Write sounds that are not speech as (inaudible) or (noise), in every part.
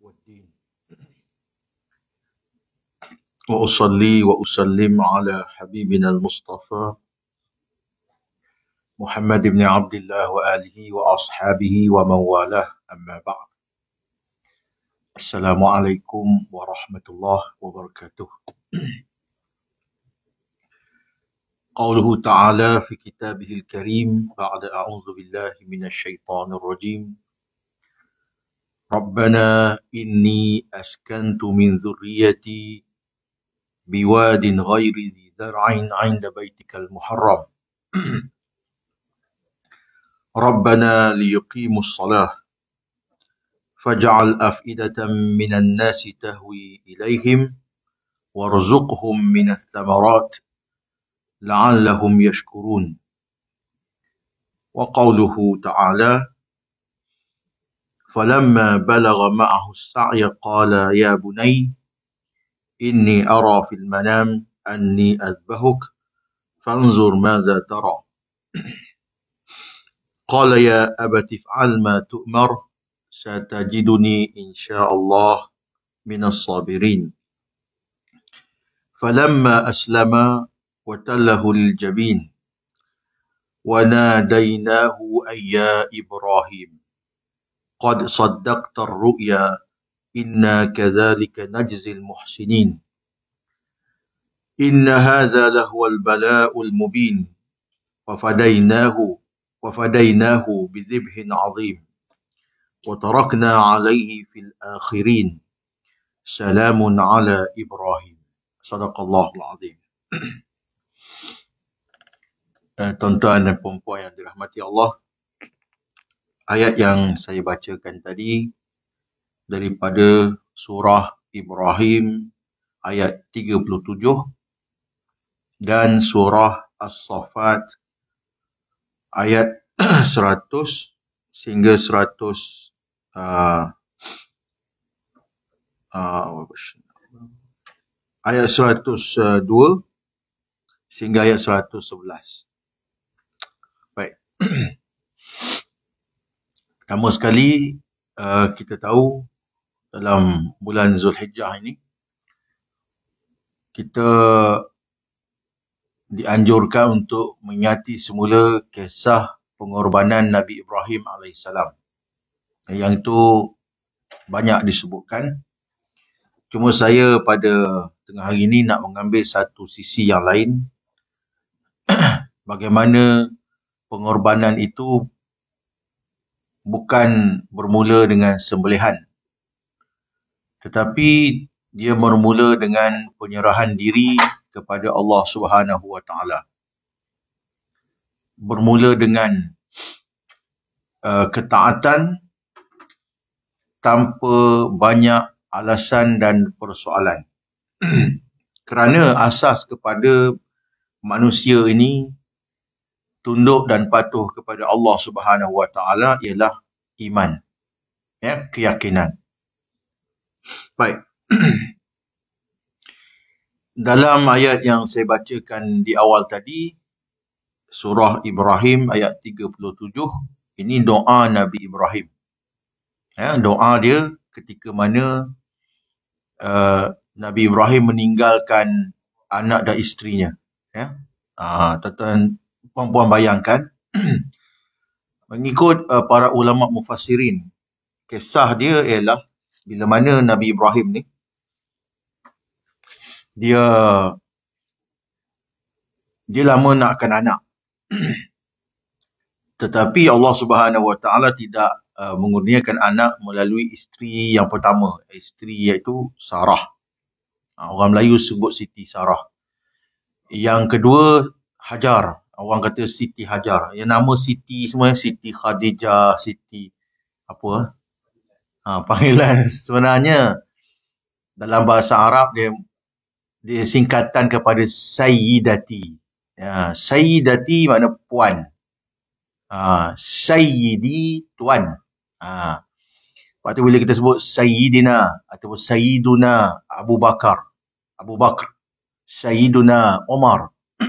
والدين وأصلي وأسلم على حبيبنا المصطفى محمد بن عبد الله وآله وأصحابه ومن والاه أما بعد السلام عليكم ورحمة الله وبركاته قوله تعالى في كتابه الكريم بعد أعوذ بالله من الشيطان الرجيم ربنا إني أسكنت من ذريتي بواد غير ذي زرع عند بيتك المحرم (clears throat) ربنا ليقيموا الصلاة فاجعل أفئدة من الناس تهوي إليهم وارزقهم من الثمرات لعلهم يشكرون وقوله تعالى فلما بلغ معه السعي قال يا بني إني أرى في المنام أني أذبحك فانظر ماذا ترى (clears throat) قال يا أبت افعل ما تؤمر ستجدني إن شاء الله من الصابرين فلما أسلم وتله للجبين وناديناه أي يا إبراهيم قد صدقت الرؤيا إنا كذلك نجزي المحسنين إن هذا لهو البلاء المبين وفديناه وفديناه بذبح عظيم وتركنا عليه في الآخرين سلام على إبراهيم صدق الله العظيم (clears throat) eh, Tuan-tuan dan puan-puan yang dirahmati Allah ayat yang saya bacakan tadi daripada surah Ibrahim ayat 37 dan surah As-Saffat ayat 100 (clears throat) sehingga 100 ah uh, ah uh, ayat 102 sehingga ayat 111 baik (clears throat) Pertama sekali uh, kita tahu dalam bulan Zulhijjah ini kita dianjurkan untuk menyati semula kisah pengorbanan Nabi Ibrahim AS. Yang itu banyak disebutkan. Cuma saya pada tengah hari ini nak mengambil satu sisi yang lain. (clears throat) Bagaimana pengorbanan itu bukan bermula dengan sembelihan tetapi dia bermula dengan penyerahan diri kepada Allah Subhanahu Wa Taala bermula dengan uh, ketaatan tanpa banyak alasan dan persoalan (clears throat) kerana asas kepada manusia ini tunduk dan patuh kepada Allah Subhanahu Wa Taala ialah iman. Ya, keyakinan. Baik. (clears throat) Dalam ayat yang saya bacakan di awal tadi surah Ibrahim ayat 37 ini doa Nabi Ibrahim. Ya, doa dia ketika mana uh, Nabi Ibrahim meninggalkan anak dan isterinya ya. Ah uh, puan-puan bayangkan (clears throat) mengikut uh, para ulama mufassirin kisah dia ialah bila mana Nabi Ibrahim ni dia dia lama nakkan anak (clears throat) tetapi Allah Subhanahu Wa Taala tidak uh, mengurniakan anak melalui isteri yang pertama isteri iaitu Sarah uh, orang Melayu sebut Siti Sarah yang kedua Hajar orang kata Siti Hajar. Ya nama Siti semua Siti Khadijah, Siti apa? Ha, panggilan (laughs) sebenarnya dalam bahasa Arab dia dia singkatan kepada Sayyidati. Ya, Sayyidati makna puan. Ha, Sayyidi tuan. Ha. Waktu bila kita sebut Sayyidina ataupun Sayyiduna Abu Bakar. Abu Bakar. Sayyiduna Omar. (clears throat)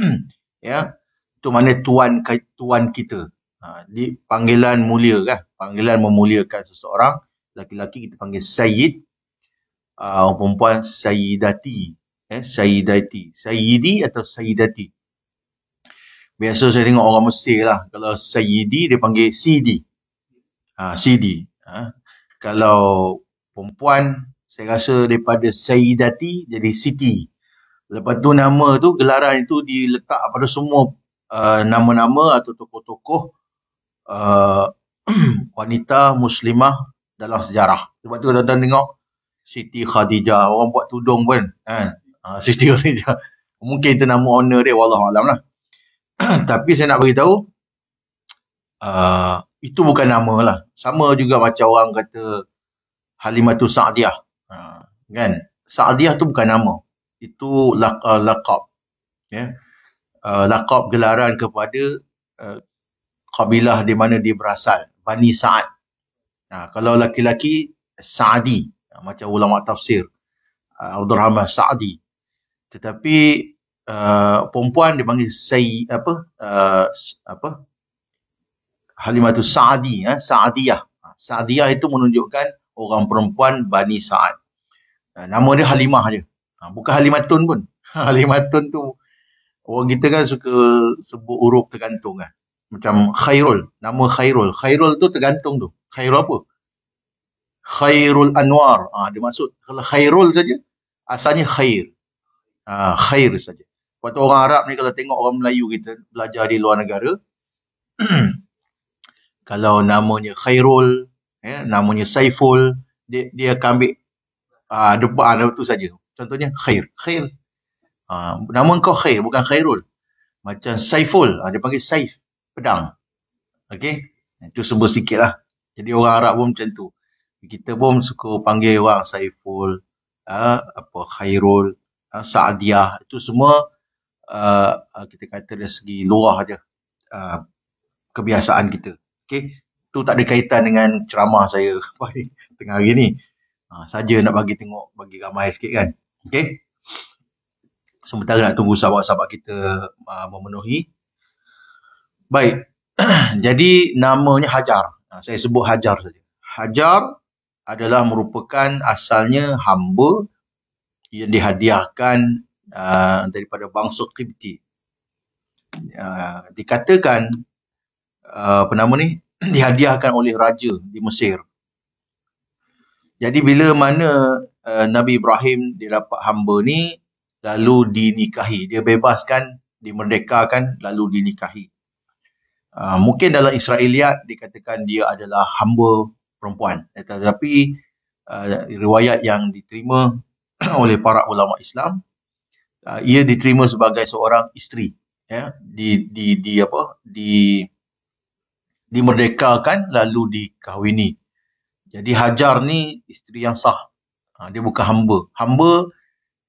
ya itu mana tuan tuan kita ha, di panggilan mulia kan panggilan memuliakan seseorang laki-laki kita panggil sayyid uh, perempuan sayyidati eh sayyidati sayyidi atau sayyidati biasa saya tengok orang Mesir lah kalau sayyidi dia panggil sidi ha, sidi ha. kalau perempuan saya rasa daripada sayyidati jadi siti lepas tu nama tu gelaran itu diletak pada semua Uh, nama-nama uh, atau tokoh-tokoh uh, (clears throat) wanita muslimah dalam sejarah. Sebab tu tuan-tuan tengok Siti Khadijah, orang buat tudung pun kan. Uh, (laughs) Siti Khadijah. Mungkin itu nama honor dia wallahu alam lah. (clears throat) Tapi saya nak bagi tahu uh, itu bukan nama lah. Sama juga macam orang kata Halimatu Sa'diyah. Uh, ah, kan? Sa'diyah tu bukan nama. Itu lak- uh, lakab. Ya. Yeah? uh, lakop gelaran kepada uh, kabilah di mana dia berasal Bani Sa'ad nah, kalau laki-laki Sa'adi uh, macam ulama tafsir uh, Abdul Rahman Sa'adi tetapi uh, perempuan dipanggil Sayy apa uh, apa Halimatu Sa'adi eh? Sa'adiyah Sa'adiyah itu menunjukkan orang perempuan Bani Sa'ad uh, nama dia Halimah je bukan Halimatun pun. (laughs) Halimatun tu Orang kita kan suka sebut huruf tergantung kan. Macam Khairul, nama Khairul. Khairul tu tergantung tu. Khairul apa? Khairul Anwar. Ah ha, dia maksud kalau Khairul saja asalnya khair. Ha, khair saja. Buat orang Arab ni kalau tengok orang Melayu kita belajar di luar negara (clears throat) kalau namanya Khairul, ya, namanya Saiful, dia, dia akan ambil uh, depan tu saja. Contohnya khair, khair, Uh, nama kau Khair, bukan Khairul. Macam Saiful, uh, dia panggil Saif, pedang. Okey, itu sebut sikit lah. Jadi orang Arab pun macam tu. Kita pun suka panggil orang Saiful, uh, apa Khairul, uh, Saadiyah. Itu semua uh, kita kata dari segi luar je uh, kebiasaan kita. Okey, tu tak ada kaitan dengan ceramah saya (laughs) tengah hari ni. Uh, saja nak bagi tengok, bagi ramai sikit kan. Okey sementara nak tunggu sahabat-sahabat kita uh, memenuhi. Baik. (clears throat) Jadi namanya Hajar. Ha, saya sebut Hajar saja. Hajar adalah merupakan asalnya hamba yang dihadiahkan uh, daripada bangsa Qibti. Uh, dikatakan uh, apa nama ni (clears throat) dihadiahkan oleh raja di Mesir. Jadi bila mana uh, Nabi Ibrahim dia dapat hamba ni lalu dinikahi. Dia bebaskan, dimerdekakan, lalu dinikahi. Uh, mungkin dalam Israeliat dikatakan dia adalah hamba perempuan. Eh, tetapi uh, riwayat yang diterima (clears throat) oleh para ulama Islam, uh, ia diterima sebagai seorang isteri. Ya, di, di, di apa? Di, dimerdekakan lalu dikahwini. Jadi Hajar ni isteri yang sah. Uh, dia bukan hamba. Hamba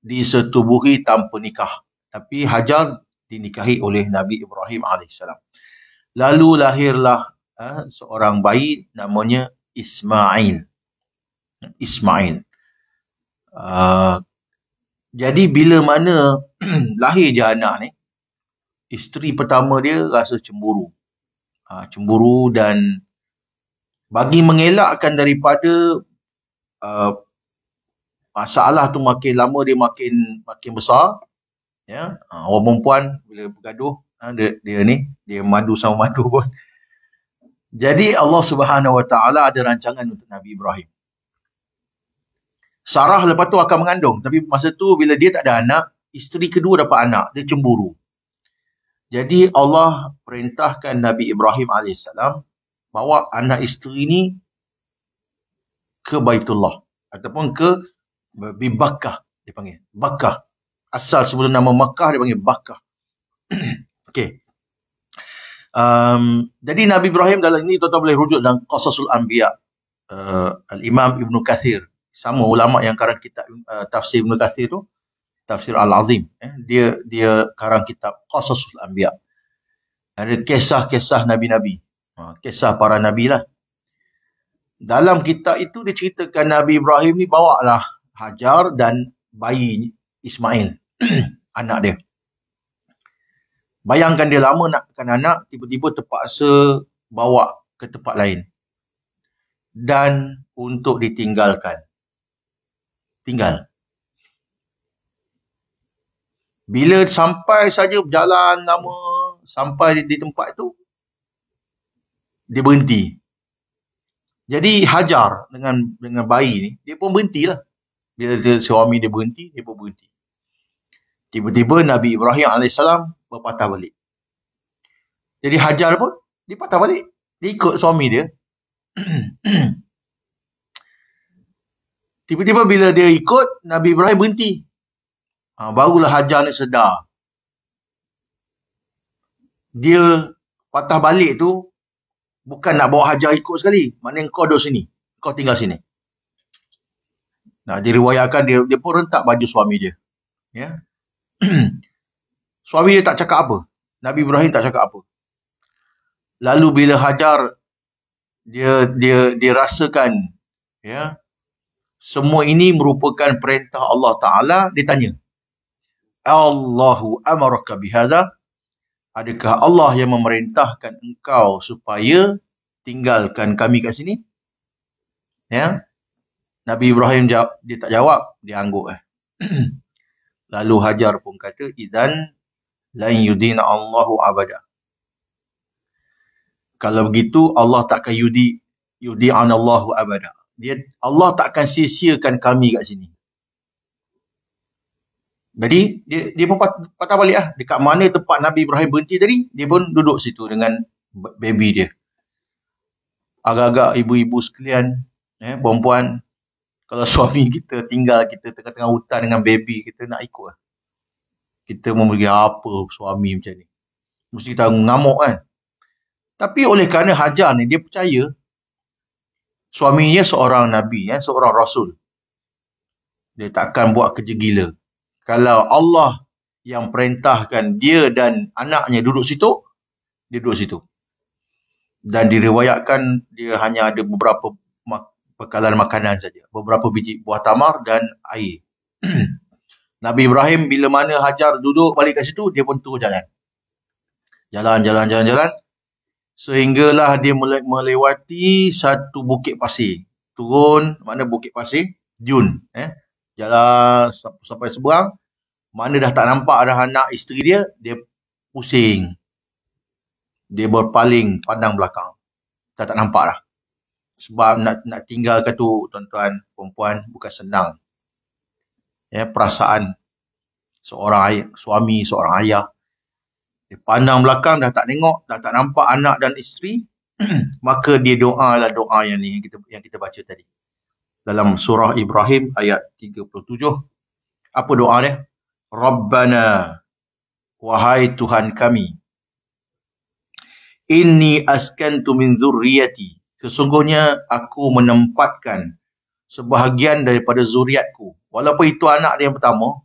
disetubuhi tanpa nikah. Tapi Hajar dinikahi oleh Nabi Ibrahim AS. Lalu lahirlah eh, seorang bayi namanya Ismail. Ismail. Uh, jadi bila mana (clears throat) lahir je anak ni, isteri pertama dia rasa cemburu. Ha, cemburu dan bagi mengelakkan daripada uh, masalah tu makin lama dia makin makin besar ya uh, orang perempuan bila bergaduh uh, dia, dia ni dia madu sama madu pun jadi Allah Subhanahu Wa Taala ada rancangan untuk Nabi Ibrahim Sarah lepas tu akan mengandung tapi masa tu bila dia tak ada anak isteri kedua dapat anak dia cemburu jadi Allah perintahkan Nabi Ibrahim AS bawa anak isteri ni ke Baitullah ataupun ke bin Bakah dia panggil. Bakah. Asal sebut nama Makkah dia panggil Bakah. (clears throat) Okey. Um, jadi Nabi Ibrahim dalam ini tuan-tuan boleh rujuk dalam Qasasul Anbiya uh, Al-Imam Ibn Kathir sama ulama yang karang kitab uh, tafsir Ibn Kathir tu tafsir Al-Azim eh, dia dia karang kitab Qasasul Anbiya ada kisah-kisah Nabi-Nabi uh, kisah para Nabi lah dalam kitab itu dia ceritakan Nabi Ibrahim ni bawa lah Hajar dan bayi Ismail (clears throat) anak dia. Bayangkan dia lama nak kan anak tiba-tiba terpaksa bawa ke tempat lain dan untuk ditinggalkan. Tinggal. Bila sampai saja berjalan lama sampai di, di tempat itu dia berhenti. Jadi Hajar dengan dengan bayi ni dia pun berhentilah bila dia suami dia berhenti, dia pun berhenti. Tiba-tiba Nabi Ibrahim AS berpatah balik. Jadi Hajar pun dia patah balik. Dia ikut suami dia. (clears throat) Tiba-tiba bila dia ikut, Nabi Ibrahim berhenti. Ha, barulah Hajar ni sedar. Dia patah balik tu bukan nak bawa Hajar ikut sekali. Maknanya kau duduk sini. Kau tinggal sini. Ha, diriwayatkan dia dia pun rentak baju suami dia. Ya. (clears throat) suami dia tak cakap apa. Nabi Ibrahim tak cakap apa. Lalu bila Hajar dia dia dirasakan, ya semua ini merupakan perintah Allah Taala dia tanya. Allahu amaraka bihadha? Adakah Allah yang memerintahkan engkau supaya tinggalkan kami kat sini? Ya, Nabi Ibrahim jawab, dia tak jawab, dia angguk. Eh. (clears throat) Lalu Hajar pun kata, Izan lain yudin Allahu abada. Kalau begitu, Allah takkan yudi, yudi Allahu abada. Dia, Allah takkan sia-siakan kami kat sini. Jadi, dia, dia pun pat, patah balik lah. Dekat mana tempat Nabi Ibrahim berhenti tadi, dia pun duduk situ dengan baby dia. Agak-agak ibu-ibu sekalian, eh, perempuan, kalau suami kita tinggal kita tengah-tengah hutan dengan baby kita nak ikut lah. Kita memberi apa suami macam ni. Mesti kita ngamuk kan. Tapi oleh kerana Hajar ni dia percaya suaminya seorang Nabi, ya, seorang Rasul. Dia takkan buat kerja gila. Kalau Allah yang perintahkan dia dan anaknya duduk situ, dia duduk situ. Dan diriwayatkan dia hanya ada beberapa bekalan makanan saja. Beberapa biji buah tamar dan air. (clears throat) Nabi Ibrahim bila mana Hajar duduk balik kat situ, dia pun turun jalan. Jalan, jalan, jalan, jalan. Sehinggalah dia mulai melewati satu bukit pasir. Turun, mana bukit pasir? Jun. Eh? Jalan sampai seberang. Mana dah tak nampak ada anak isteri dia, dia pusing. Dia berpaling pandang belakang. Dah tak nampak dah sebab nak nak tinggalkan tu tuan-tuan perempuan bukan senang ya perasaan seorang ayah, suami seorang ayah dia pandang belakang dah tak tengok dah tak nampak anak dan isteri (clears throat) maka dia doa lah doa yang ni yang kita yang kita baca tadi dalam surah Ibrahim ayat 37 apa doa dia Rabbana wahai Tuhan kami inni askantu min dhurriyyati sesungguhnya aku menempatkan sebahagian daripada zuriatku. Walaupun itu anak dia yang pertama,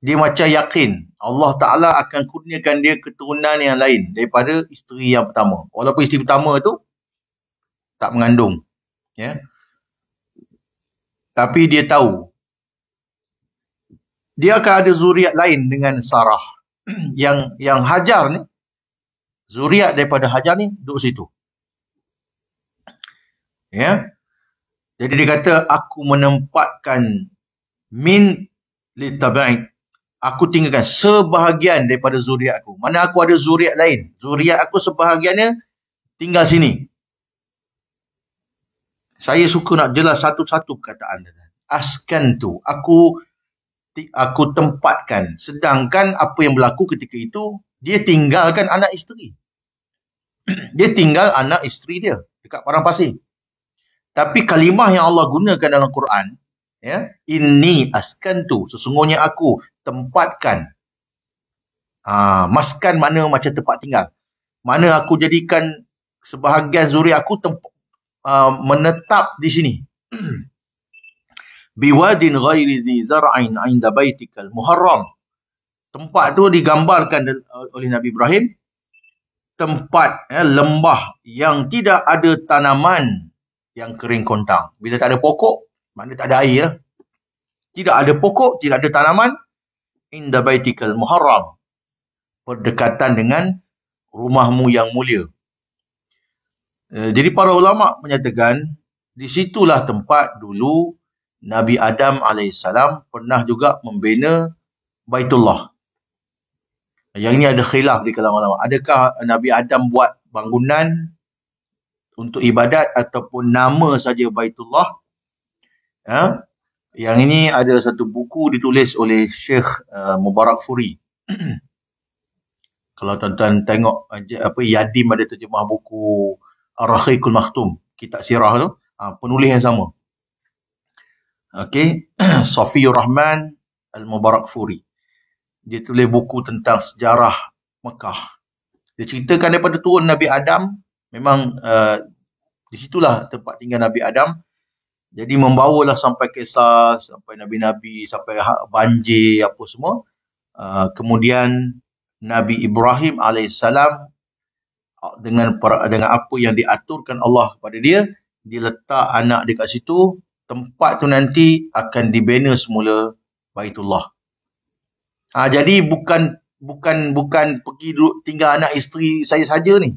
dia macam yakin Allah Ta'ala akan kurniakan dia keturunan yang lain daripada isteri yang pertama. Walaupun isteri pertama tu tak mengandung. Ya? Tapi dia tahu dia akan ada zuriat lain dengan Sarah (clears throat) yang yang Hajar ni zuriat daripada Hajar ni duduk situ ya jadi dia kata aku menempatkan min li tabi'i aku tinggalkan sebahagian daripada zuriat aku mana aku ada zuriat lain zuriat aku sebahagiannya tinggal sini saya suka nak jelas satu-satu perkataan dia askan tu aku aku tempatkan sedangkan apa yang berlaku ketika itu dia tinggalkan anak isteri (clears throat) dia tinggal anak isteri dia dekat padang pasir tapi kalimah yang Allah gunakan dalam Quran, ya, ini askan tu, sesungguhnya aku tempatkan. Uh, maskan mana macam tempat tinggal. Mana aku jadikan sebahagian zuri aku tempat ha, uh, menetap di sini. (clears throat) Biwadin ghairi zi zar'ain inda baitikal muharram. Tempat tu digambarkan oleh Nabi Ibrahim tempat ya, lembah yang tidak ada tanaman yang kering kontang. Bila tak ada pokok, mana tak ada air ya. Tidak ada pokok, tidak ada tanaman. In the baitikal muharram. Berdekatan dengan rumahmu yang mulia. Eh, jadi para ulama menyatakan, di situlah tempat dulu Nabi Adam AS pernah juga membina Baitullah. Yang ini ada khilaf di kalangan ulama. Adakah Nabi Adam buat bangunan untuk ibadat ataupun nama saja Baitullah. Ya. Yang ini ada satu buku ditulis oleh Syekh uh, Mubarak Furi. (clears throat) Kalau tuan-tuan tengok apa Yadim ada terjemah buku Ar-Rahiqul Maktum, kitab sirah tu, ha, penulis yang sama. Okey, (clears throat) Safiur Rahman Al-Mubarak Furi. Dia tulis buku tentang sejarah Mekah. Dia ceritakan daripada turun Nabi Adam memang uh, di situlah tempat tinggal Nabi Adam. Jadi membawalah sampai kisah, sampai Nabi-Nabi, sampai ha, banjir, apa semua. Uh, kemudian Nabi Ibrahim AS uh, dengan dengan apa yang diaturkan Allah kepada dia, diletak letak anak dekat situ, tempat tu nanti akan dibina semula Baitullah. Ha, jadi bukan bukan bukan pergi tinggal anak isteri saya saja ni.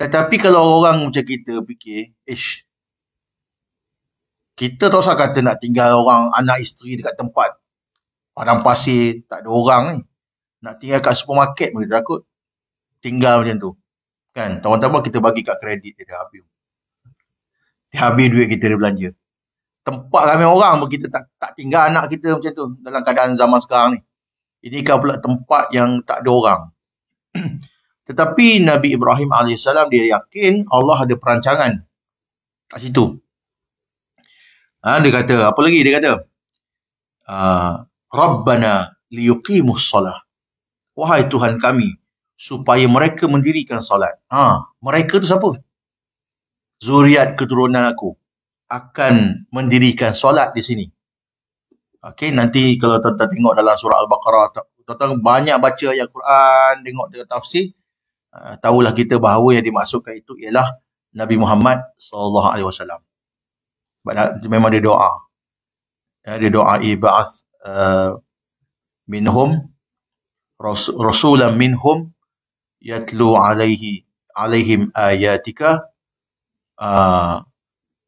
Tetapi kalau orang macam kita fikir, ish, kita tak usah kata nak tinggal orang anak isteri dekat tempat padang pasir, tak ada orang ni. Nak tinggal kat supermarket pun takut. Tinggal macam tu. Kan, tahun tawar kita bagi kat kredit dia dah habis. Dia habis duit kita dia belanja. Tempat ramai orang pun kita tak, tak tinggal anak kita macam tu dalam keadaan zaman sekarang ni. Inikah pula tempat yang tak ada orang. (clears throat) Tetapi Nabi Ibrahim AS dia yakin Allah ada perancangan kat situ. Ha, dia kata, apa lagi dia kata? Ha, Rabbana liyukimus salah. Wahai Tuhan kami, supaya mereka mendirikan salat. Ha, mereka tu siapa? Zuriat keturunan aku akan mendirikan salat di sini. Okey, nanti kalau tuan-tuan tengok dalam surah Al-Baqarah, tuan-tuan banyak baca ayat Quran, tengok dekat tafsir, Ah, tahulah kita bahawa yang dimaksudkan itu ialah Nabi Muhammad sallallahu alaihi wasallam. memang dia doa. Ya, dia doa ibath uh, minhum rasul minhum yatlu alaihi alaihim ayatika uh,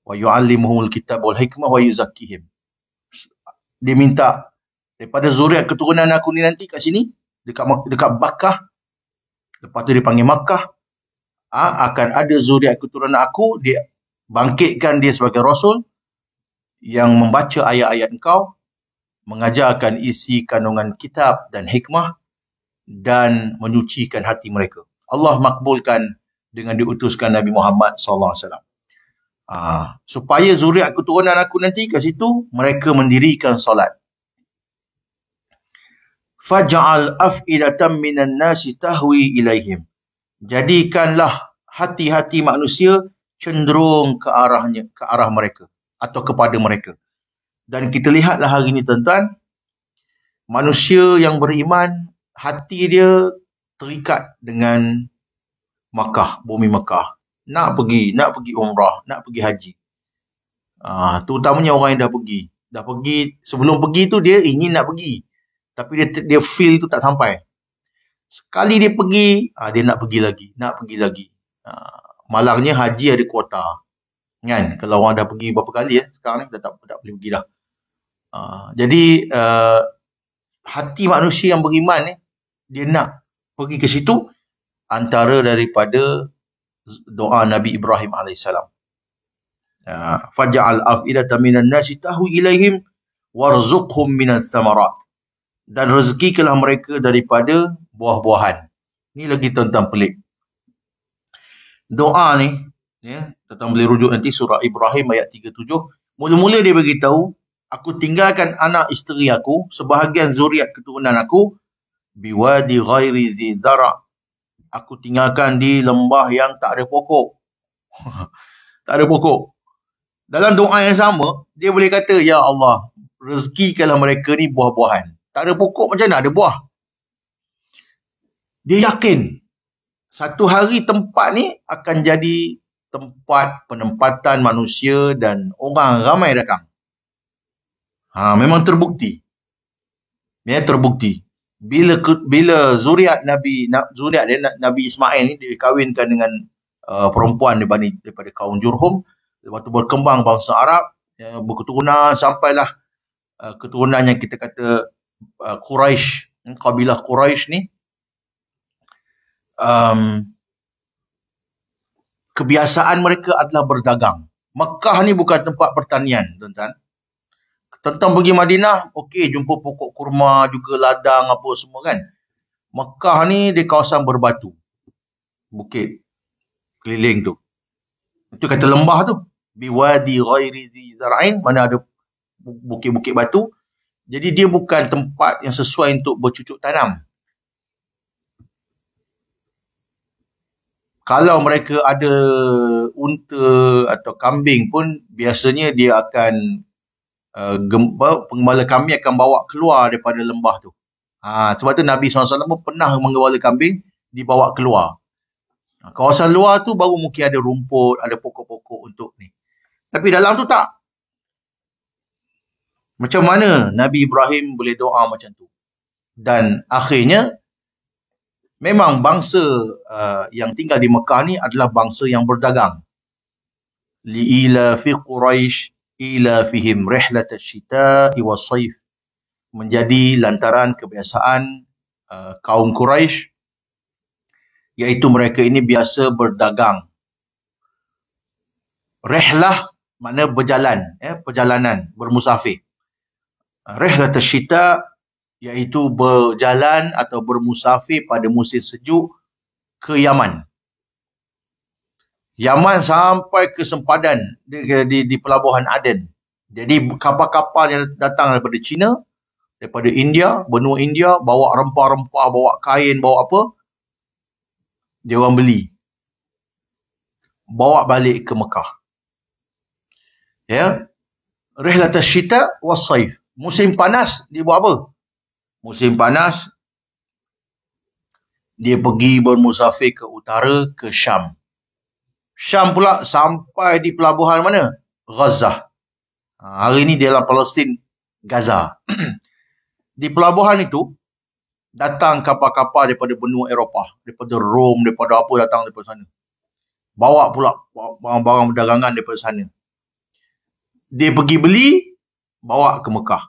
wa yuallimuhul kitab wal hikmah wa yuzakkihim. Dia minta daripada zuriat keturunan aku ni nanti kat sini dekat dekat Bakah Lepas tu dia panggil Makkah. Ha, akan ada zuriat keturunan aku. Dia bangkitkan dia sebagai Rasul. Yang membaca ayat-ayat engkau. Mengajarkan isi kandungan kitab dan hikmah. Dan menyucikan hati mereka. Allah makbulkan dengan diutuskan Nabi Muhammad SAW. Ha, ah, supaya zuriat keturunan aku nanti kat situ. Mereka mendirikan solat faj'al af'idatan minan nasi tahwi ilaihim jadikanlah hati-hati manusia cenderung ke arahnya ke arah mereka atau kepada mereka dan kita lihatlah hari ini tuan-tuan manusia yang beriman hati dia terikat dengan Makkah bumi Makkah nak pergi nak pergi umrah nak pergi haji ah uh, terutamanya orang yang dah pergi dah pergi sebelum pergi tu dia ingin nak pergi tapi dia dia feel tu tak sampai sekali dia pergi ha, dia nak pergi lagi nak pergi lagi ha, malangnya haji ada kuota kan kalau orang dah pergi berapa kali ya sekarang ni dah tak tak boleh pergi dah ha, jadi uh, hati manusia yang beriman ni eh, dia nak pergi ke situ antara daripada doa Nabi Ibrahim alaihissalam faja'al afidatan minan nasi tahwi ilaihim warzuqhum minas thamarat dan rezeki rezekilah mereka daripada buah-buahan. Ini lagi tentang pelik. Doa ni, ya, tuan boleh rujuk nanti surah Ibrahim ayat 37. Mula-mula dia bagi tahu, aku tinggalkan anak isteri aku, sebahagian zuriat keturunan aku, biwadi ghairi zidara. Aku tinggalkan di lembah yang tak ada pokok. (laughs) tak ada pokok. Dalam doa yang sama, dia boleh kata, Ya Allah, rezekikanlah mereka ni buah-buahan. Tak ada pokok macam mana ada buah. Dia yakin satu hari tempat ni akan jadi tempat penempatan manusia dan orang ramai datang. Ha, memang terbukti. Ya, terbukti. Bila bila zuriat Nabi zuriat dia, Nabi Ismail ni dikahwinkan dengan uh, perempuan daripada, daripada kaum Jurhum, lepas tu berkembang bangsa Arab, ya, berketurunan sampailah uh, keturunan yang kita kata Uh, Quraisy, kabilah Quraisy ni um, kebiasaan mereka adalah berdagang. Mekah ni bukan tempat pertanian, tuan-tuan. Tentang pergi Madinah, okey jumpa pokok kurma, juga ladang apa semua kan. Mekah ni di kawasan berbatu. Bukit keliling tu. Itu kata lembah tu. Biwadi ghairi zi zara'in, mana ada bukit-bukit batu. Jadi dia bukan tempat yang sesuai untuk bercucuk tanam. Kalau mereka ada unta atau kambing pun biasanya dia akan uh, pengembala kambing akan bawa keluar daripada lembah tu. Ha, sebab tu Nabi SAW pun pernah mengembala kambing dibawa keluar. Ha, kawasan luar tu baru mungkin ada rumput, ada pokok-pokok untuk ni. Tapi dalam tu tak. Macam mana Nabi Ibrahim boleh doa macam tu? Dan akhirnya, memang bangsa uh, yang tinggal di Mekah ni adalah bangsa yang berdagang. Li'ila fi Quraish ila fihim rehlat syita iwa saif. Menjadi lantaran kebiasaan uh, kaum Quraish, iaitu mereka ini biasa berdagang. Rehlah makna berjalan, eh, perjalanan, bermusafir rehla asyita iaitu berjalan atau bermusafir pada musim sejuk ke Yaman. Yaman sampai ke sempadan di, di, di pelabuhan Aden. Jadi kapal-kapal yang datang daripada China, daripada India, benua India, bawa rempah-rempah, bawa kain, bawa apa, dia orang beli. Bawa balik ke Mekah. Ya. Rehlatah syita wa musim panas dia buat apa? Musim panas dia pergi bermusafir ke utara ke Syam. Syam pula sampai di pelabuhan mana? Gaza. Ha, hari ini dia dalam Palestin Gaza. (clears throat) di pelabuhan itu datang kapal-kapal daripada benua Eropah, daripada Rom, daripada apa datang daripada sana. Bawa pula barang-barang perdagangan daripada sana. Dia pergi beli, bawa ke Mekah.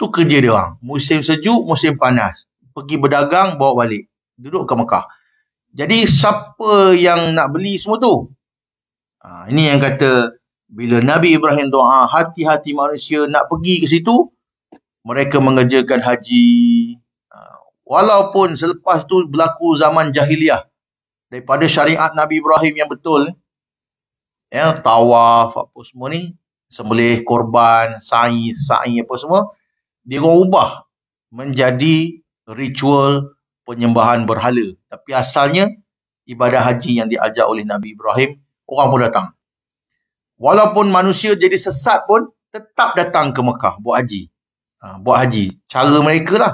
Tu kerja dia orang. Musim sejuk, musim panas. Pergi berdagang, bawa balik. Duduk ke Mekah. Jadi siapa yang nak beli semua tu? Ha, ini yang kata bila Nabi Ibrahim doa hati-hati manusia nak pergi ke situ, mereka mengerjakan haji. Ha, walaupun selepas tu berlaku zaman jahiliah daripada syariat Nabi Ibrahim yang betul ya tawaf apa semua ni sembelih korban, sa'i, sa'i apa semua, dia orang ubah menjadi ritual penyembahan berhala. Tapi asalnya ibadah haji yang diajar oleh Nabi Ibrahim, orang pun datang. Walaupun manusia jadi sesat pun, tetap datang ke Mekah buat haji. Ha, buat haji. Cara mereka lah.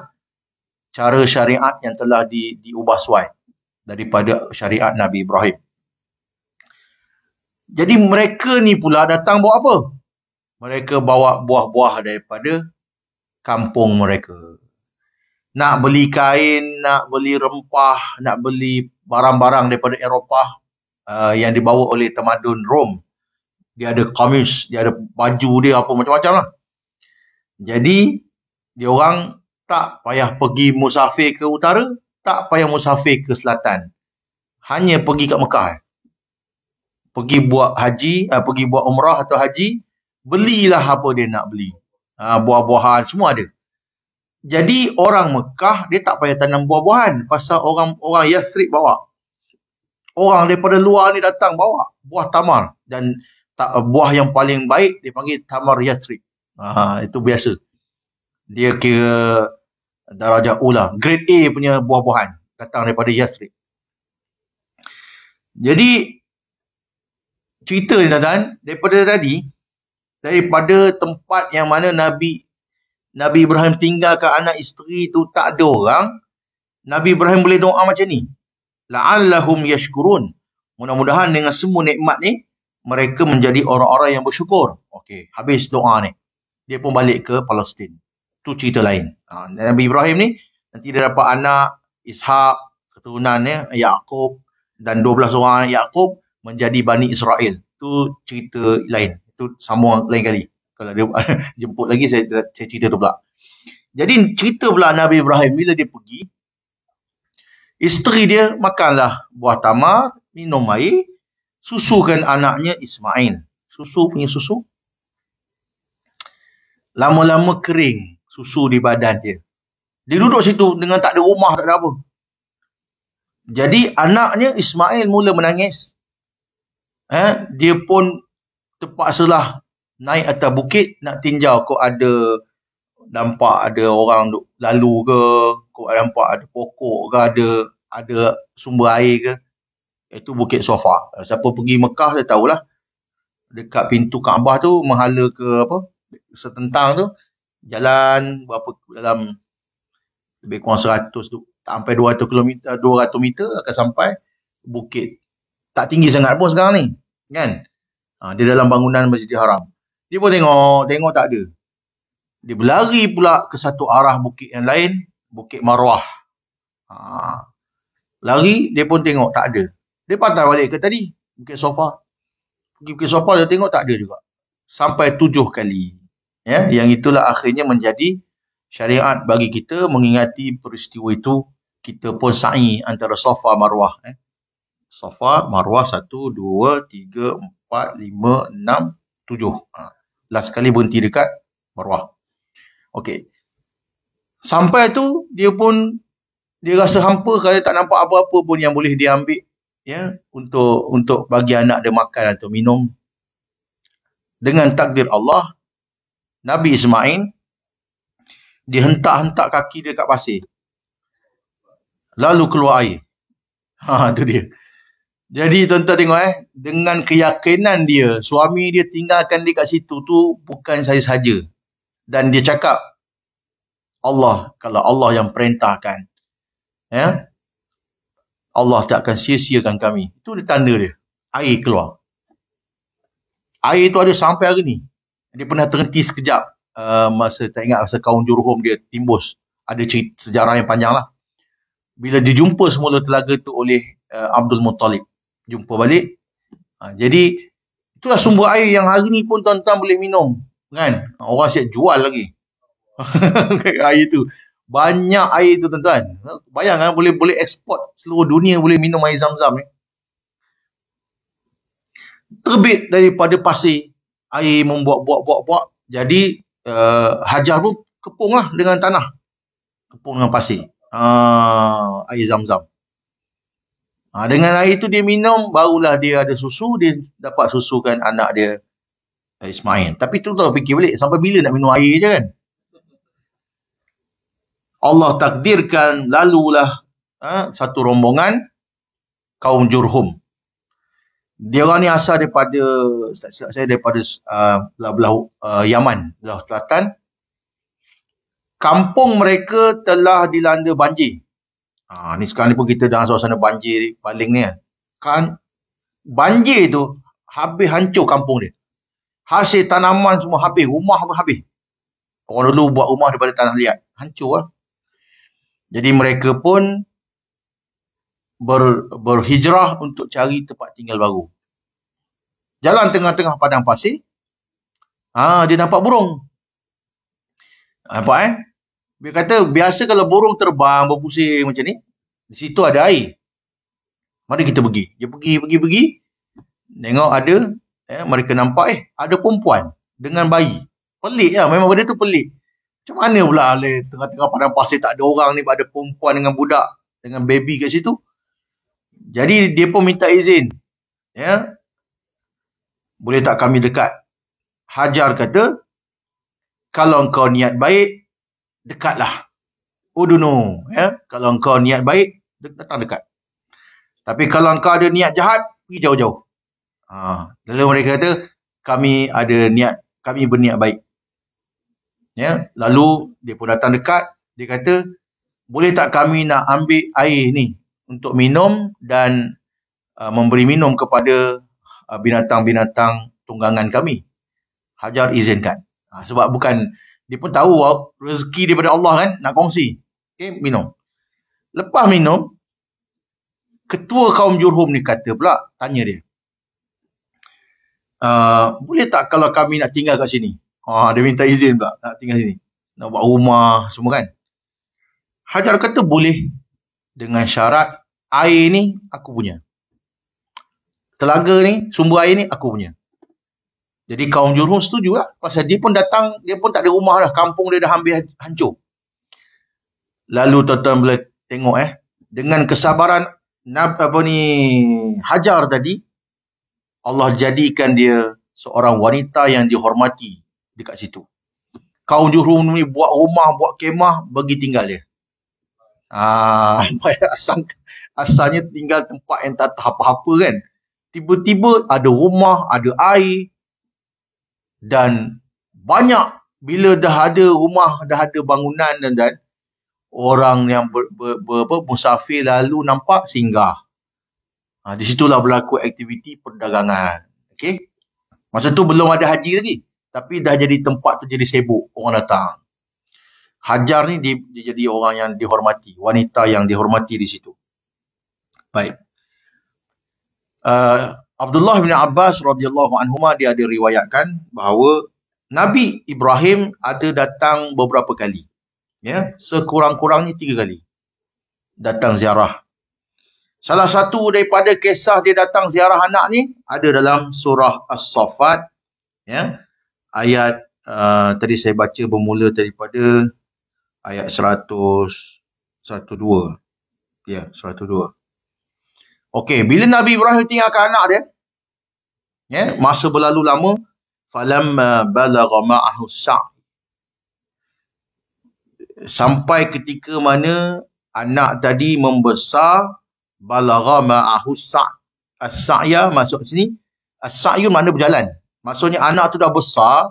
Cara syariat yang telah di, diubah suai daripada syariat Nabi Ibrahim. Jadi mereka ni pula datang buat apa? mereka bawa buah-buah daripada kampung mereka. Nak beli kain, nak beli rempah, nak beli barang-barang daripada Eropah uh, yang dibawa oleh tamadun Rom. Dia ada kamis, dia ada baju dia apa macam-macam lah. Jadi, dia orang tak payah pergi musafir ke utara, tak payah musafir ke selatan. Hanya pergi kat Mekah. Pergi buat haji, uh, pergi buat umrah atau haji, belilah apa dia nak beli. Ha, buah-buahan semua ada. Jadi orang Mekah dia tak payah tanam buah-buahan pasal orang orang Yathrib bawa. Orang daripada luar ni datang bawa buah tamar dan tak, buah yang paling baik dia panggil tamar Yathrib. Ha, itu biasa. Dia ke darajah ula, grade A punya buah-buahan datang daripada Yathrib. Jadi cerita ni tuan daripada tadi daripada tempat yang mana Nabi Nabi Ibrahim tinggalkan anak isteri tu tak ada orang Nabi Ibrahim boleh doa macam ni la'allahum yashkurun mudah-mudahan dengan semua nikmat ni mereka menjadi orang-orang yang bersyukur okey habis doa ni dia pun balik ke Palestin tu cerita lain ha, Nabi Ibrahim ni nanti dia dapat anak Ishak keturunan ya Yaakob dan 12 orang anak Yaakob menjadi Bani Israel tu cerita lain tu sambung lain kali. Kalau dia (laughs) jemput lagi saya saya cerita tu pula. Jadi cerita pula Nabi Ibrahim bila dia pergi isteri dia makanlah buah tamar, minum air, susukan anaknya Ismail. Susu punya susu. Lama-lama kering susu di badan dia. Dia duduk situ dengan tak ada rumah, tak ada apa. Jadi anaknya Ismail mula menangis. Eh, dia pun terpaksalah naik atas bukit nak tinjau kau ada nampak ada orang duk lalu ke kau nampak ada pokok ke ada ada sumber air ke itu bukit sofa siapa pergi Mekah dia tahulah dekat pintu Kaabah tu menghala ke apa setentang tu jalan berapa dalam lebih kurang 100 tu tak sampai 200 km 200 meter akan sampai bukit tak tinggi sangat pun sekarang ni kan ha, di dalam bangunan masjid Haram. Dia pun tengok, tengok tak ada. Dia berlari pula ke satu arah bukit yang lain, Bukit Marwah. Ha, lari, dia pun tengok tak ada. Dia patah balik ke tadi, Bukit Sofa. Pergi Bukit Sofa dia tengok tak ada juga. Sampai tujuh kali. Ya, yang itulah akhirnya menjadi syariat bagi kita mengingati peristiwa itu kita pun sa'i antara sofa Marwah eh. Ya. Safa Marwah satu, dua, tiga. 4 4, 5, 6, 7. Ha. Last sekali berhenti dekat Marwah. Okey. Sampai tu, dia pun, dia rasa hampa kalau tak nampak apa-apa pun yang boleh dia ambil. Ya, untuk untuk bagi anak dia makan atau minum. Dengan takdir Allah, Nabi Ismail, dia hentak-hentak kaki dia kat pasir. Lalu keluar air. (laughs) Ha, tu dia. Jadi tuan-tuan tengok eh dengan keyakinan dia suami dia tinggalkan dia kat situ tu bukan saya saja dan dia cakap Allah kalau Allah yang perintahkan ya eh, Allah tak akan sia-siakan kami itu dia tanda dia air keluar air tu ada sampai hari ni dia pernah terhenti sekejap uh, masa tak ingat masa kaum juruhum dia timbus ada cerita sejarah yang panjang lah bila dijumpa semula telaga tu oleh uh, Abdul Muttalib jumpa balik. Ha, jadi itulah sumber air yang hari ni pun tuan-tuan boleh minum. Kan? Orang siap jual lagi. (laughs) air tu. Banyak air tu tuan-tuan. Bayangkan boleh boleh ekspor seluruh dunia boleh minum air zam-zam ni. Eh. Terbit daripada pasir. Air membuat-buat-buat-buat. Jadi uh, hajar pun kepung lah dengan tanah. Kepung dengan pasir. Uh, air zam-zam. Ha, dengan air itu dia minum, barulah dia ada susu, dia dapat susukan anak dia eh, Ismail. Tapi tu tak fikir balik, sampai bila nak minum air je kan? Allah takdirkan lalulah ha, satu rombongan kaum jurhum. Dia orang ni asal daripada saya daripada ha, belah belah uh, Yaman, belah selatan. Kampung mereka telah dilanda banjir. Ha, ni sekarang ni pun kita dalam suasana banjir paling ni kan. kan. Banjir tu habis hancur kampung dia. Hasil tanaman semua habis. Rumah pun habis. Orang dulu buat rumah daripada tanah liat. Hancur lah. Jadi mereka pun ber, berhijrah untuk cari tempat tinggal baru. Jalan tengah-tengah padang pasir. Ah, ha, dia nampak burung. Nampak eh? Dia kata biasa kalau burung terbang berpusing macam ni, di situ ada air. Mari kita pergi. Dia pergi pergi pergi. Tengok ada eh mereka nampak eh ada perempuan dengan bayi. Pelik lah. Memang benda tu pelik. Macam mana pula lah, tengah-tengah padang pasir tak ada orang ni ada perempuan dengan budak dengan baby kat situ. Jadi dia pun minta izin. Ya. Boleh tak kami dekat? Hajar kata, kalau kau niat baik, dekatlah. Oh don't Ya? Kalau engkau niat baik, datang dekat. Tapi kalau engkau ada niat jahat, pergi jauh-jauh. Ha. Lalu mereka kata, kami ada niat, kami berniat baik. Ya? Lalu, dia pun datang dekat, dia kata, boleh tak kami nak ambil air ni untuk minum dan uh, memberi minum kepada uh, binatang-binatang uh, tunggangan kami. Hajar izinkan. Ha, sebab bukan dia pun tahu rezeki daripada Allah kan nak kongsi okay, minum lepas minum ketua kaum jurhum ni kata pula tanya dia ah, boleh tak kalau kami nak tinggal kat sini ha, dia minta izin pula nak tinggal sini nak buat rumah semua kan Hajar kata boleh dengan syarat air ni aku punya telaga ni sumber air ni aku punya jadi kaum Jurhum setuju lah. Pasal dia pun datang, dia pun tak ada rumah lah, Kampung dia dah hampir hancur. Lalu tuan-tuan boleh tengok eh. Dengan kesabaran Nab, apa ni, Hajar tadi, Allah jadikan dia seorang wanita yang dihormati dekat situ. Kaum Jurhum ni buat rumah, buat kemah, bagi tinggal dia. Ah, (laughs) asal, asalnya tinggal tempat yang tak tahu apa-apa kan. Tiba-tiba ada rumah, ada air, dan banyak bila dah ada rumah dah ada bangunan dan dan orang yang ber, ber, ber, ber, musafir lalu nampak singgah ha, di situlah berlaku aktiviti perdagangan okey masa tu belum ada haji lagi tapi dah jadi tempat tu jadi sibuk orang datang Hajar ni dia, dia jadi orang yang dihormati wanita yang dihormati di situ baik uh, Abdullah bin Abbas radhiyallahu anhu dia ada riwayatkan bahawa Nabi Ibrahim ada datang beberapa kali. Ya, sekurang-kurangnya tiga kali datang ziarah. Salah satu daripada kisah dia datang ziarah anak ni ada dalam surah As-Saffat ya. Ayat uh, tadi saya baca bermula daripada ayat 100 102. Ya, 102. Okey, bila Nabi Ibrahim tinggalkan anak dia, ya masa berlalu lama falamma balagha ma'ahu sampai ketika mana anak tadi membesar balagha ma'ahu as-sa'ya masuk sini as-sa'yu mana berjalan maksudnya anak tu dah besar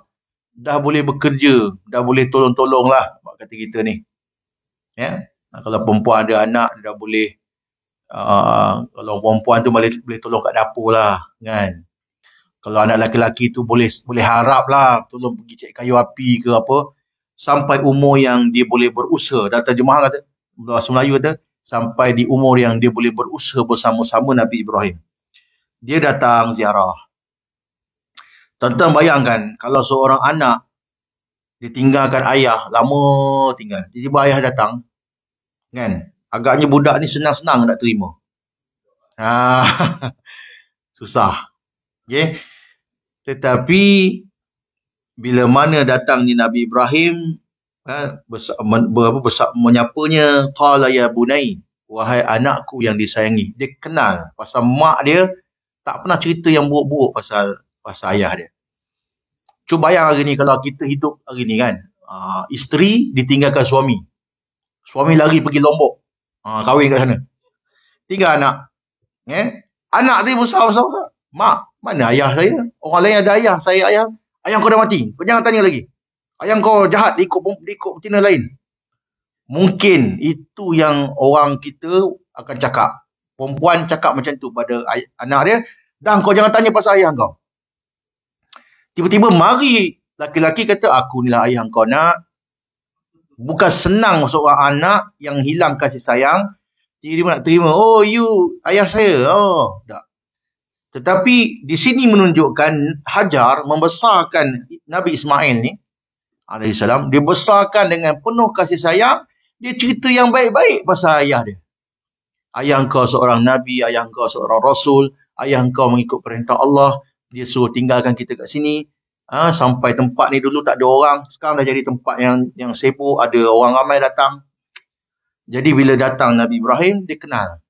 dah boleh bekerja dah boleh tolong-tolong lah kata kita ni ya kalau perempuan ada anak dah boleh uh, kalau perempuan tu boleh, boleh tolong kat dapur lah kan kalau anak laki-laki tu boleh boleh haraplah tolong pergi cek kayu api ke apa sampai umur yang dia boleh berusaha dan jemaah, kata bahasa Melayu kata sampai di umur yang dia boleh berusaha bersama-sama Nabi Ibrahim dia datang ziarah tentang bayangkan kalau seorang anak ditinggalkan ayah lama tinggal tiba-tiba ayah datang kan agaknya budak ni senang-senang nak terima ha, (laughs) susah Okay. Tetapi bila mana datang ni Nabi Ibrahim ha, besar, men, berapa besar menyapanya qala ya bunai wahai anakku yang disayangi dia kenal pasal mak dia tak pernah cerita yang buruk-buruk pasal pasal ayah dia cuba bayang hari ni kalau kita hidup hari ni kan uh, isteri ditinggalkan suami suami lari pergi lombok uh, kahwin kat sana tinggal anak eh? anak dia besar-besar mak mana ayah saya? Orang lain ada ayah, saya ayah. Ayah kau dah mati. Kau jangan tanya lagi. Ayah kau jahat ikut ikut betina lain. Mungkin itu yang orang kita akan cakap. Perempuan cakap macam tu pada ay- anak dia. Dah kau jangan tanya pasal ayah kau. Tiba-tiba mari laki-laki kata aku ni lah ayah kau nak. Bukan senang seorang anak yang hilang kasih sayang. Terima nak terima. Oh you ayah saya. Oh tak. Tetapi di sini menunjukkan Hajar membesarkan Nabi Ismail ni alaihi salam dibesarkan dengan penuh kasih sayang dia cerita yang baik-baik pasal ayah dia. Ayah kau seorang nabi, ayah kau seorang rasul, ayah kau mengikut perintah Allah, dia suruh tinggalkan kita kat sini. Ha, sampai tempat ni dulu tak ada orang, sekarang dah jadi tempat yang yang sibuk, ada orang ramai datang. Jadi bila datang Nabi Ibrahim, dia kenal.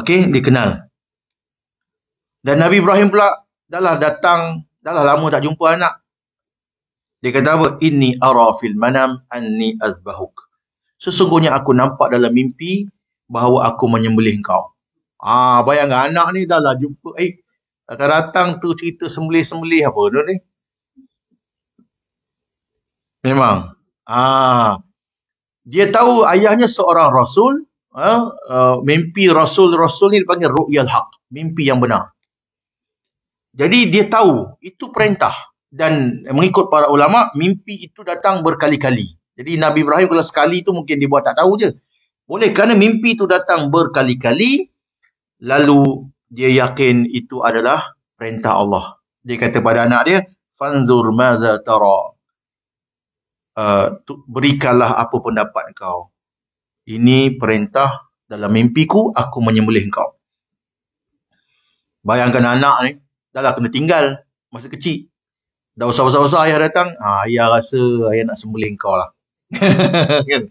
Okey, dia kenal. Dan Nabi Ibrahim pula dah lah datang, dah lah lama tak jumpa anak. Dia kata apa? ini Arafil manam anni azbahuk. Sesungguhnya aku nampak dalam mimpi bahawa aku menyembelih kau. Ah, ha, bayangkan anak ni dah lah jumpa. Eh, datang, datang tu cerita sembelih-sembelih apa tu ni? Memang. Ah, Dia tahu ayahnya seorang rasul. Ha? Uh, mimpi rasul-rasul ni dipanggil ru'yal haq. Mimpi yang benar. Jadi dia tahu itu perintah dan mengikut para ulama mimpi itu datang berkali-kali. Jadi Nabi Ibrahim kalau sekali itu mungkin dia buat tak tahu je. Boleh kerana mimpi itu datang berkali-kali lalu dia yakin itu adalah perintah Allah. Dia kata pada anak dia, "Fanzur madza tara." Uh, berikanlah apa pendapat kau. Ini perintah dalam mimpiku aku menyembelih kau. Bayangkan anak ni dah lah kena tinggal masa kecil. Dah usah-usah-usah ayah datang, ha, ayah rasa ayah nak sembelih kau lah. (laughs) kan?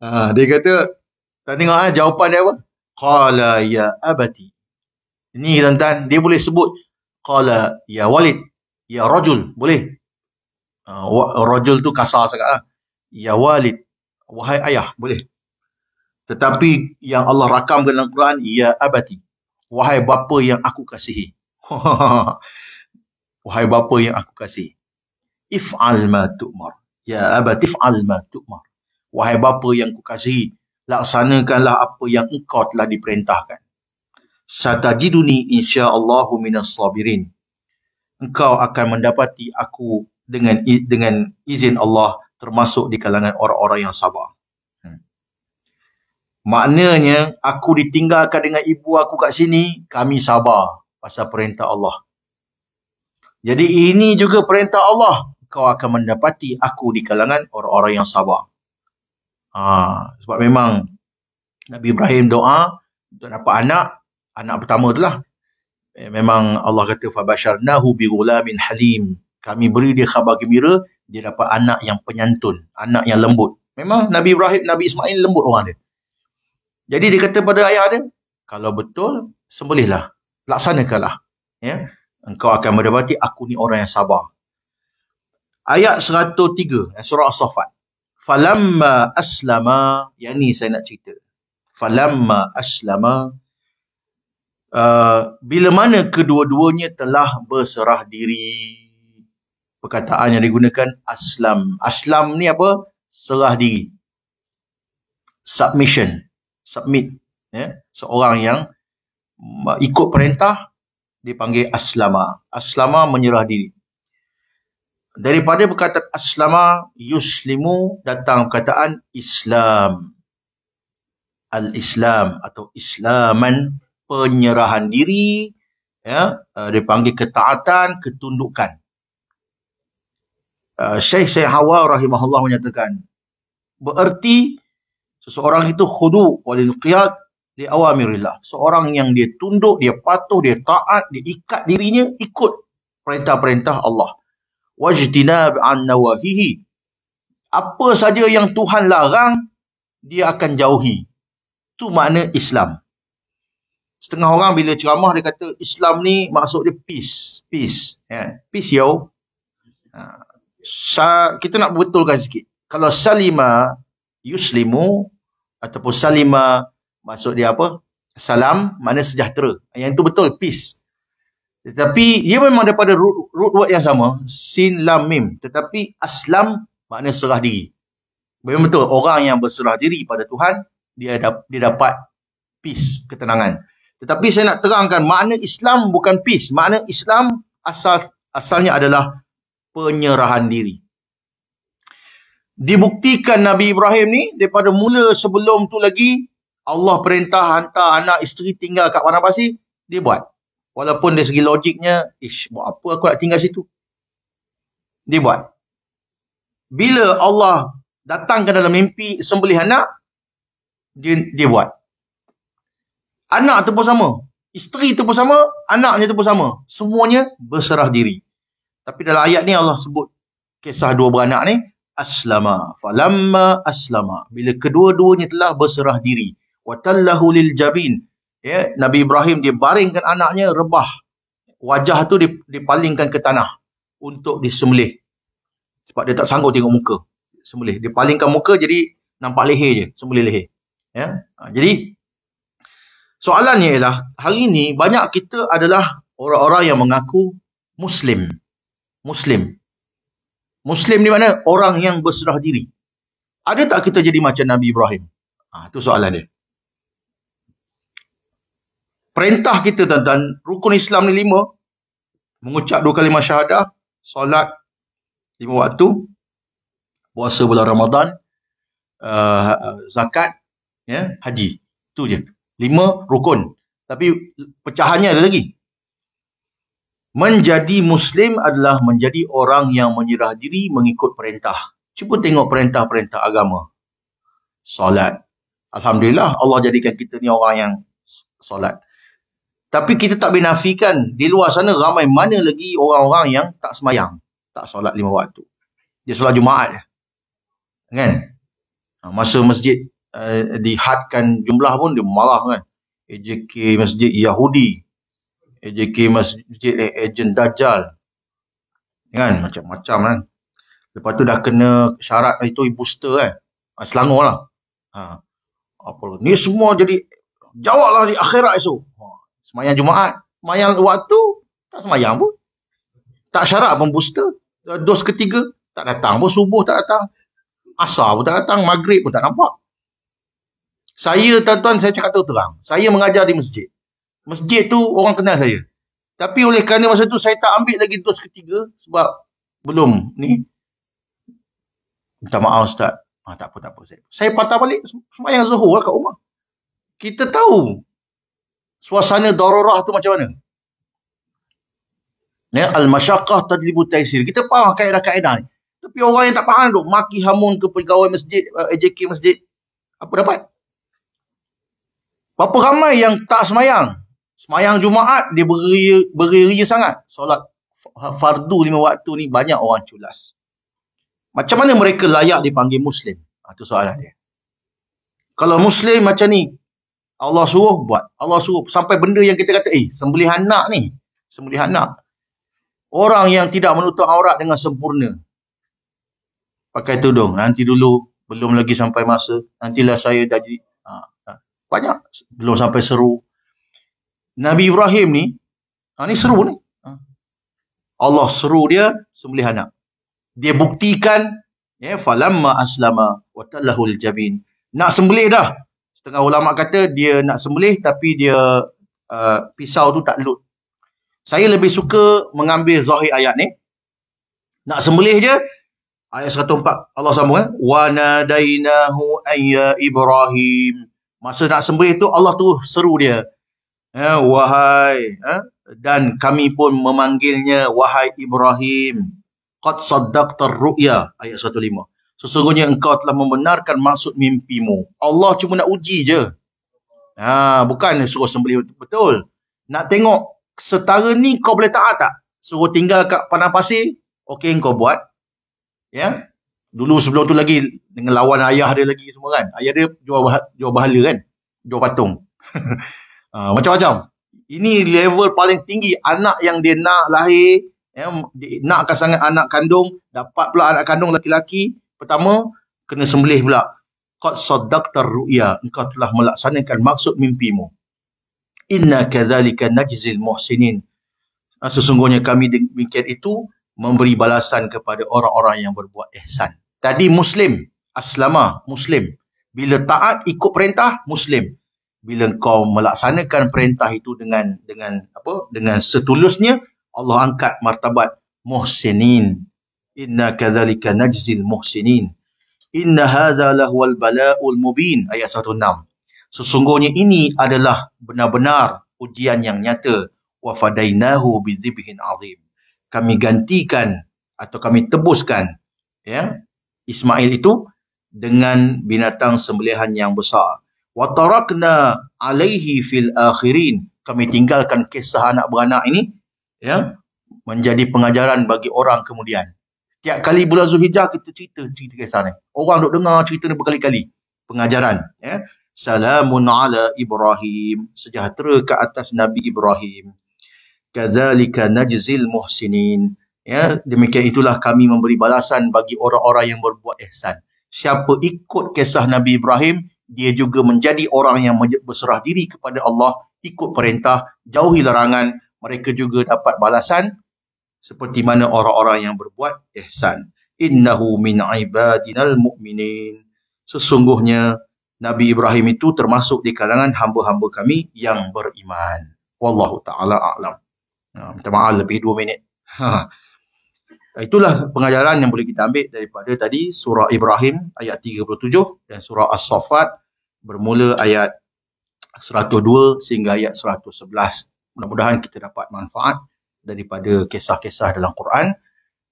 ha, dia kata, tak tengok lah jawapan dia apa? Qala ya abati. ni tuan-tuan, dia boleh sebut Qala ya walid. Ya rajul, boleh. Uh, rajul tu kasar sangat lah. Ya walid. Wahai ayah, boleh. Tetapi yang Allah rakam dalam Quran, ya abati. Wahai bapa yang aku kasihi. (laughs) Wahai bapa yang aku kasih. If'al ma tu'mar. Ya abat if'al ma tu'mar. Wahai bapa yang aku kasih. Laksanakanlah apa yang engkau telah diperintahkan. Satajiduni insya'allahu minas sabirin. Engkau akan mendapati aku dengan dengan izin Allah termasuk di kalangan orang-orang yang sabar. Hmm. Maknanya aku ditinggalkan dengan ibu aku kat sini, kami sabar pasal perintah Allah. Jadi ini juga perintah Allah. Kau akan mendapati aku di kalangan orang-orang yang sabar. Ha, sebab memang Nabi Ibrahim doa untuk dapat anak. Anak pertama itulah. Eh, memang Allah kata, فَبَشَرْنَهُ بِغُلَامٍ halim. Kami beri dia khabar gembira, dia dapat anak yang penyantun. Anak yang lembut. Memang Nabi Ibrahim, Nabi Ismail lembut orang dia. Jadi dia kata pada ayah dia, kalau betul, sembelihlah laksanakanlah ya engkau akan mendapati aku ni orang yang sabar ayat 103 eh, surah as-saffat falamma aslama yang saya nak cerita falamma aslama uh, bila mana kedua-duanya telah berserah diri perkataan yang digunakan aslam aslam ni apa serah diri submission submit ya seorang yang ikut perintah dipanggil aslama aslama menyerah diri daripada perkataan aslama yuslimu datang perkataan islam al-islam atau islaman penyerahan diri ya eh, dipanggil ketaatan ketundukan uh, eh, Syekh Syekh Hawa rahimahullah menyatakan bererti seseorang itu khudu walil qiyad li awamirillah. Seorang yang dia tunduk, dia patuh, dia taat, dia ikat dirinya ikut perintah-perintah Allah. Wajtinab an nawahihi. Apa saja yang Tuhan larang, dia akan jauhi. Tu makna Islam. Setengah orang bila ceramah dia kata Islam ni maksud dia peace, peace. yeah. peace yo. Ha. Sa kita nak betulkan sikit. Kalau salima yuslimu ataupun salima maksud dia apa? Salam, mana sejahtera. Yang itu betul, peace. Tetapi dia memang daripada root, root word yang sama, sin lam mim. Tetapi aslam makna serah diri. Memang betul, orang yang berserah diri pada Tuhan, dia da- dia dapat peace, ketenangan. Tetapi saya nak terangkan makna Islam bukan peace. Makna Islam asal asalnya adalah penyerahan diri. Dibuktikan Nabi Ibrahim ni daripada mula sebelum tu lagi Allah perintah hantar anak isteri tinggal kat Padang Pasir, dia buat. Walaupun dari segi logiknya, ish, buat apa aku nak tinggal situ? Dia buat. Bila Allah datang ke dalam mimpi sembelih anak, dia, dia buat. Anak tu pun sama. Isteri tu pun sama. Anaknya tu pun sama. Semuanya berserah diri. Tapi dalam ayat ni Allah sebut kisah dua beranak ni. Aslama. Falamma aslama. Bila kedua-duanya telah berserah diri watallahu lil jabin ya nabi ibrahim dia baringkan anaknya rebah wajah tu dipalingkan ke tanah untuk disembelih sebab dia tak sanggup tengok muka sembelih dipalingkan muka jadi nampak leher je sembelih leher ya ha, jadi soalannya ialah hari ini banyak kita adalah orang-orang yang mengaku muslim muslim muslim ni mana orang yang berserah diri ada tak kita jadi macam nabi ibrahim ha, tu soalan dia perintah kita tuan-tuan, rukun Islam ni lima. Mengucap dua kalimah syahadah, solat lima waktu, puasa bulan Ramadan, uh, zakat, ya, yeah, haji. tu je. Lima rukun. Tapi pecahannya ada lagi. Menjadi Muslim adalah menjadi orang yang menyerah diri mengikut perintah. Cuba tengok perintah-perintah agama. Solat. Alhamdulillah Allah jadikan kita ni orang yang solat. Tapi kita tak boleh nafikan di luar sana ramai mana lagi orang-orang yang tak semayang. Tak solat lima waktu. Dia solat Jumaat. Kan? Ha, masa masjid uh, dihadkan jumlah pun dia marah kan. AJK Masjid Yahudi. AJK Masjid Ejen Dajjal. Kan? Macam-macam kan. Lepas tu dah kena syarat itu booster kan. Ha, selangor lah. Ha. Apa, ni semua jadi jawablah di akhirat esok. Semayang Jumaat. Semayang waktu, tak semayang pun. Tak syarat pun booster. Dos ketiga, tak datang pun. Subuh tak datang. Asar pun tak datang. Maghrib pun tak nampak. Saya, tuan-tuan, saya cakap tu terang. Saya mengajar di masjid. Masjid tu orang kenal saya. Tapi oleh kerana masa tu saya tak ambil lagi dos ketiga sebab belum ni. Minta maaf Ustaz. Ah, tak apa, tak apa. Saya, saya patah balik semayang zuhur lah kat rumah. Kita tahu suasana darurah tu macam mana? Ya, Al-masyakah tajlibu taisir. Kita faham kaedah-kaedah ni. Tapi orang yang tak faham tu, maki hamun ke pegawai masjid, eh, AJK masjid, apa dapat? Berapa ramai yang tak semayang? Semayang Jumaat, dia beri beri sangat. Solat fardu lima waktu ni, banyak orang culas. Macam mana mereka layak dipanggil Muslim? Itu ha, soalan dia. Kalau Muslim macam ni, Allah suruh buat. Allah suruh sampai benda yang kita kata, eh, sembelihan anak ni. Sembelihan anak. Orang yang tidak menutup aurat dengan sempurna. Pakai tudung. Nanti dulu, belum lagi sampai masa. Nantilah saya jadi. Ha, ha, banyak. Belum sampai seru. Nabi Ibrahim ni, ha, ni seru ni. Ha. Allah seru dia sembelihan anak. Dia buktikan, ya, falamma aslama wa talahul jabin. Nak sembelih dah. Setengah ulama kata dia nak sembelih tapi dia uh, pisau tu tak load. Saya lebih suka mengambil zahir ayat ni. Nak sembelih je ayat 104 Allah sambung eh wa nadainahu ayya ibrahim. Masa nak sembelih tu Allah tu seru dia. Ya eh, wahai eh? dan kami pun memanggilnya wahai Ibrahim. Qad saddaqtar ru'ya ayat 105. Sesungguhnya engkau telah membenarkan maksud mimpimu. Allah cuma nak uji je. Ha, bukan suruh sembelih betul. Nak tengok setara ni kau boleh taat tak? Suruh tinggal kat padang pasir, okey kau buat. Ya. Dulu sebelum tu lagi dengan lawan ayah dia lagi semua kan. Ayah dia jual bah- jual bahala kan. Jual patung. (laughs) ha, macam-macam. Ini level paling tinggi anak yang dia nak lahir, ya, dia nakkan sangat anak kandung, dapat pula anak kandung laki-laki. Pertama, kena sembelih pula. Qad saddaqtar ru'ya. Engkau telah melaksanakan maksud mimpimu. Inna kathalika najzil muhsinin. Ah, sesungguhnya kami demikian itu memberi balasan kepada orang-orang yang berbuat ihsan. Tadi Muslim. Aslama. Muslim. Bila taat ikut perintah, Muslim. Bila kau melaksanakan perintah itu dengan dengan apa dengan setulusnya, Allah angkat martabat muhsinin inna kadzalika najzil muhsinin inna hadza lahuwal bala'ul mubin ayat 16 sesungguhnya ini adalah benar-benar ujian yang nyata wa fadainahu bidzibhin azim kami gantikan atau kami tebuskan ya Ismail itu dengan binatang sembelihan yang besar wa tarakna alaihi fil akhirin kami tinggalkan kisah anak beranak ini ya menjadi pengajaran bagi orang kemudian Tiap kali bulan Zulhijjah kita cerita cerita kisah ni. Orang duk dengar cerita ni berkali-kali. Pengajaran. Ya. Salamun ala Ibrahim. Sejahtera ke atas Nabi Ibrahim. Kazalika najzil muhsinin. Ya, demikian itulah kami memberi balasan bagi orang-orang yang berbuat ihsan. Siapa ikut kisah Nabi Ibrahim, dia juga menjadi orang yang berserah diri kepada Allah, ikut perintah, jauhi larangan, mereka juga dapat balasan seperti mana orang-orang yang berbuat ihsan innahu min ibadinal mu'minin sesungguhnya Nabi Ibrahim itu termasuk di kalangan hamba-hamba kami yang beriman wallahu taala a'lam ha, minta maaf lebih 2 minit ha. itulah pengajaran yang boleh kita ambil daripada tadi surah Ibrahim ayat 37 dan surah as safat bermula ayat 102 sehingga ayat 111 mudah-mudahan kita dapat manfaat daripada kisah-kisah dalam Quran.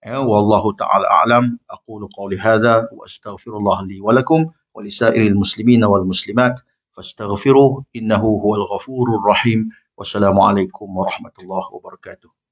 Ya, wallahu taala a'lam. Aqulu qawli hadza wa astaghfirullah li wa lakum wa li sa'iril muslimin wal muslimat fastaghfiruhu innahu huwal ghafurur rahim. Wassalamualaikum warahmatullahi wabarakatuh.